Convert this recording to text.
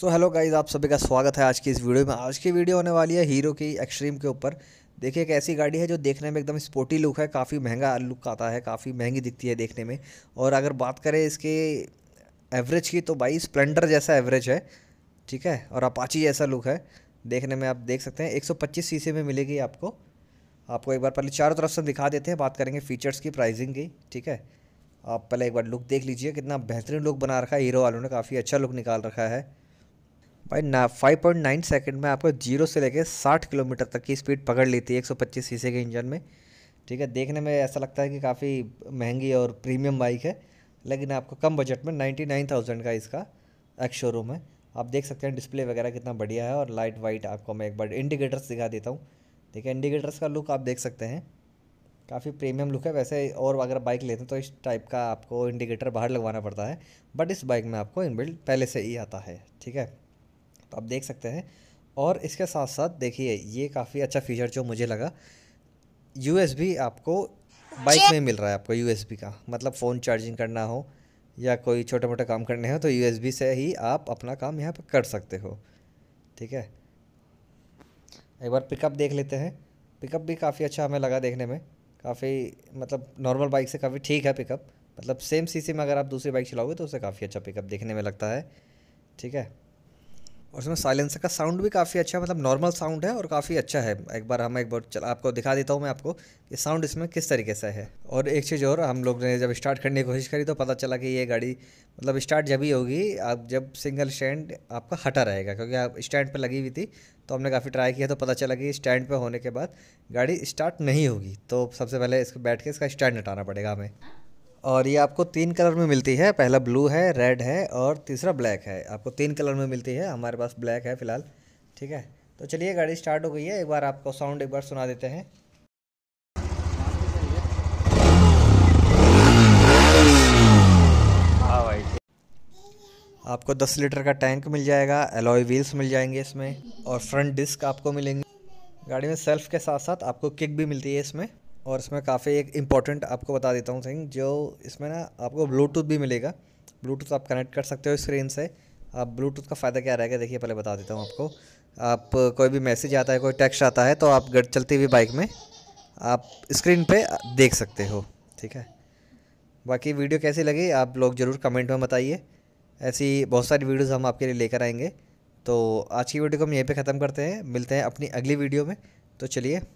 so hello guys आप सभी का स्वागत है आज की इस वीडियो में आज की वीडियो होने वाली है हीरो की एक्सट्रीम के ऊपर देखिए एक ऐसी गाड़ी है जो देखने में एकदम स्पोर्टी लुक है काफ़ी महंगा लुक आता है काफ़ी महंगी दिखती है देखने में और अगर बात करें इसके एवरेज की तो भाई स्प्लेंडर जैसा एवरेज है ठीक है और अपाची जैसा लुक है देखने में आप देख सकते हैं एक सौ में मिलेगी आपको आपको एक बार पहले चारों तरफ से दिखा देते हैं बात करेंगे फीचर्स की प्राइसिंग की ठीक है आप पहले एक बार लुक देख लीजिए कितना बेहतरीन लुक बना रखा है हीरो वालों ने काफ़ी अच्छा लुक निकाल रखा है भाई ना फाइव पॉइंट नाइन सेकेंड में आपको जीरो से लेकर साठ किलोमीटर तक की स्पीड पकड़ लेती है एक सौ पच्चीस सीसी के इंजन में ठीक है देखने में ऐसा लगता है कि काफ़ी महंगी और प्रीमियम बाइक है लेकिन आपको कम बजट में नाइन्टी नाइन थाउजेंड का इसका एक्स शोरूम है आप देख सकते हैं डिस्प्ले वगैरह कितना बढ़िया है और लाइट वाइट आपको मैं एक बार इंडिकेटर्स दिखा देता हूँ ठीक है इंडिकेटर्स का लुक आप देख सकते हैं काफ़ी प्रीमियम लुक है वैसे और अगर बाइक लेते हैं तो इस टाइप का आपको इंडिकेटर बाहर लगवाना पड़ता है बट इस बाइक में आपको इनबिल्ट पहले से ही आता है ठीक है तो आप देख सकते हैं और इसके साथ साथ देखिए ये काफ़ी अच्छा फीचर जो मुझे लगा यू आपको बाइक में मिल रहा है आपको यू का मतलब फ़ोन चार्जिंग करना हो या कोई छोटे मोटे काम करने हो तो यू से ही आप अपना काम यहाँ पर कर सकते हो ठीक है एक बार पिकअप देख लेते हैं पिकअप भी काफ़ी अच्छा हमें लगा देखने में काफ़ी मतलब नॉर्मल बाइक से काफ़ी ठीक है पिकअप मतलब सेम सीसी में अगर आप दूसरी बाइक चलाओगे तो उसे काफ़ी अच्छा पिकअप देखने में लगता है ठीक है और उसमें साइलेंसर का साउंड भी काफ़ी अच्छा मतलब नॉर्मल साउंड है और काफ़ी अच्छा है एक बार हम एक बार चल आपको दिखा देता हूँ मैं आपको कि साउंड इसमें किस तरीके से है और एक चीज़ और हम लोग ने जब स्टार्ट करने की कोशिश करी तो पता चला कि ये गाड़ी मतलब स्टार्ट जब ही होगी आप जब सिंगल स्टैंड आपका हटा रहेगा क्योंकि आप स्टैंड पर लगी हुई थी तो हमने काफ़ी ट्राई किया तो पता चला कि स्टैंड पर होने के बाद गाड़ी स्टार्ट नहीं होगी तो सबसे पहले इसको बैठ के इसका स्टैंड हटाना पड़ेगा हमें और ये आपको तीन कलर में मिलती है पहला ब्लू है रेड है और तीसरा ब्लैक है आपको तीन कलर में मिलती है हमारे पास ब्लैक है फ़िलहाल ठीक है तो चलिए गाड़ी स्टार्ट हो गई है एक बार आपको साउंड एक बार सुना देते हैं हाँ भाई आपको 10 लीटर का टैंक मिल जाएगा एलॉय व्हील्स मिल जाएंगे इसमें और फ्रंट डिस्क आपको मिलेंगे गाड़ी में सेल्फ के साथ साथ आपको किक भी मिलती है इसमें और इसमें काफ़ी एक इम्पॉर्टेंट आपको बता देता हूँ थिंग जो इसमें ना आपको ब्लूटूथ भी मिलेगा ब्लूटूथ आप कनेक्ट कर सकते हो स्क्रीन से आप ब्लूटूथ का फ़ायदा क्या रहेगा देखिए पहले बता देता हूँ आपको आप कोई भी मैसेज आता है कोई टेक्स्ट आता है तो आप चलती हुई बाइक में आप स्क्रीन पे देख सकते हो ठीक है बाकी वीडियो कैसी लगी आप लोग ज़रूर कमेंट में बताइए ऐसी बहुत सारी वीडियोज़ हम आपके लिए लेकर आएंगे तो आज की वीडियो को हम यहीं पे ख़त्म करते हैं मिलते हैं अपनी अगली वीडियो में तो चलिए